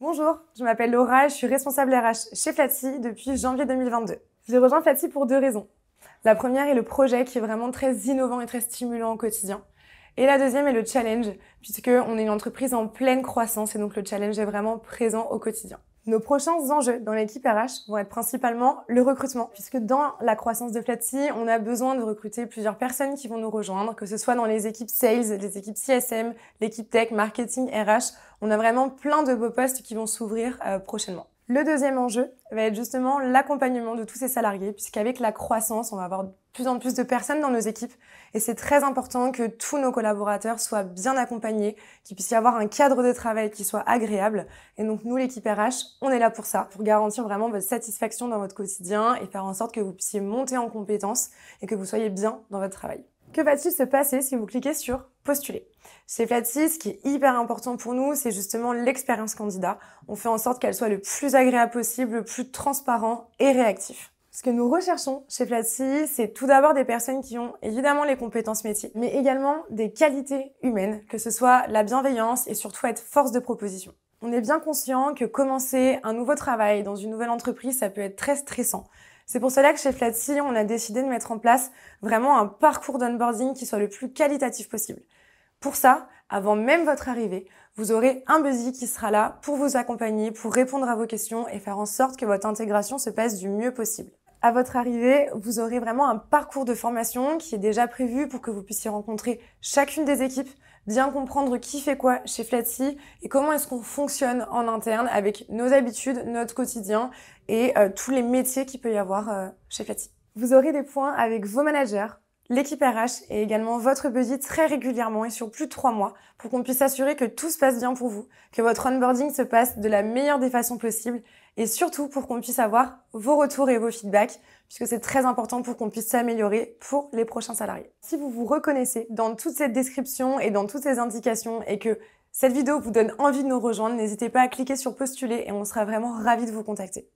Bonjour, je m'appelle Laura, je suis responsable RH chez Flatty depuis janvier 2022. J'ai rejoint Flatty pour deux raisons. La première est le projet qui est vraiment très innovant et très stimulant au quotidien. Et la deuxième est le challenge, puisque on est une entreprise en pleine croissance et donc le challenge est vraiment présent au quotidien. Nos prochains enjeux dans l'équipe RH vont être principalement le recrutement, puisque dans la croissance de Flaty, on a besoin de recruter plusieurs personnes qui vont nous rejoindre, que ce soit dans les équipes sales, les équipes CSM, l'équipe tech, marketing, RH. On a vraiment plein de beaux postes qui vont s'ouvrir euh, prochainement. Le deuxième enjeu va être justement l'accompagnement de tous ces salariés, puisqu'avec la croissance, on va avoir de plus en plus de personnes dans nos équipes, et c'est très important que tous nos collaborateurs soient bien accompagnés, qu'ils puissent y avoir un cadre de travail qui soit agréable. Et donc nous, l'équipe RH, on est là pour ça, pour garantir vraiment votre satisfaction dans votre quotidien et faire en sorte que vous puissiez monter en compétences et que vous soyez bien dans votre travail. Que va-t-il se passer si vous cliquez sur postuler chez Flatsy, ce qui est hyper important pour nous, c'est justement l'expérience candidat. On fait en sorte qu'elle soit le plus agréable possible, le plus transparent et réactif. Ce que nous recherchons chez Flatsy, c'est tout d'abord des personnes qui ont évidemment les compétences métiers, mais également des qualités humaines, que ce soit la bienveillance et surtout être force de proposition. On est bien conscient que commencer un nouveau travail dans une nouvelle entreprise, ça peut être très stressant. C'est pour cela que chez Flatsy, on a décidé de mettre en place vraiment un parcours d'onboarding qui soit le plus qualitatif possible. Pour ça, avant même votre arrivée, vous aurez un buzzy qui sera là pour vous accompagner, pour répondre à vos questions et faire en sorte que votre intégration se passe du mieux possible. À votre arrivée, vous aurez vraiment un parcours de formation qui est déjà prévu pour que vous puissiez rencontrer chacune des équipes, bien comprendre qui fait quoi chez Flaty et comment est-ce qu'on fonctionne en interne avec nos habitudes, notre quotidien et euh, tous les métiers qu'il peut y avoir euh, chez Flaty. Vous aurez des points avec vos managers, L'équipe RH est également votre buddy très régulièrement et sur plus de trois mois pour qu'on puisse s'assurer que tout se passe bien pour vous, que votre onboarding se passe de la meilleure des façons possibles et surtout pour qu'on puisse avoir vos retours et vos feedbacks puisque c'est très important pour qu'on puisse s'améliorer pour les prochains salariés. Si vous vous reconnaissez dans toute cette description et dans toutes ces indications et que cette vidéo vous donne envie de nous rejoindre, n'hésitez pas à cliquer sur postuler et on sera vraiment ravis de vous contacter.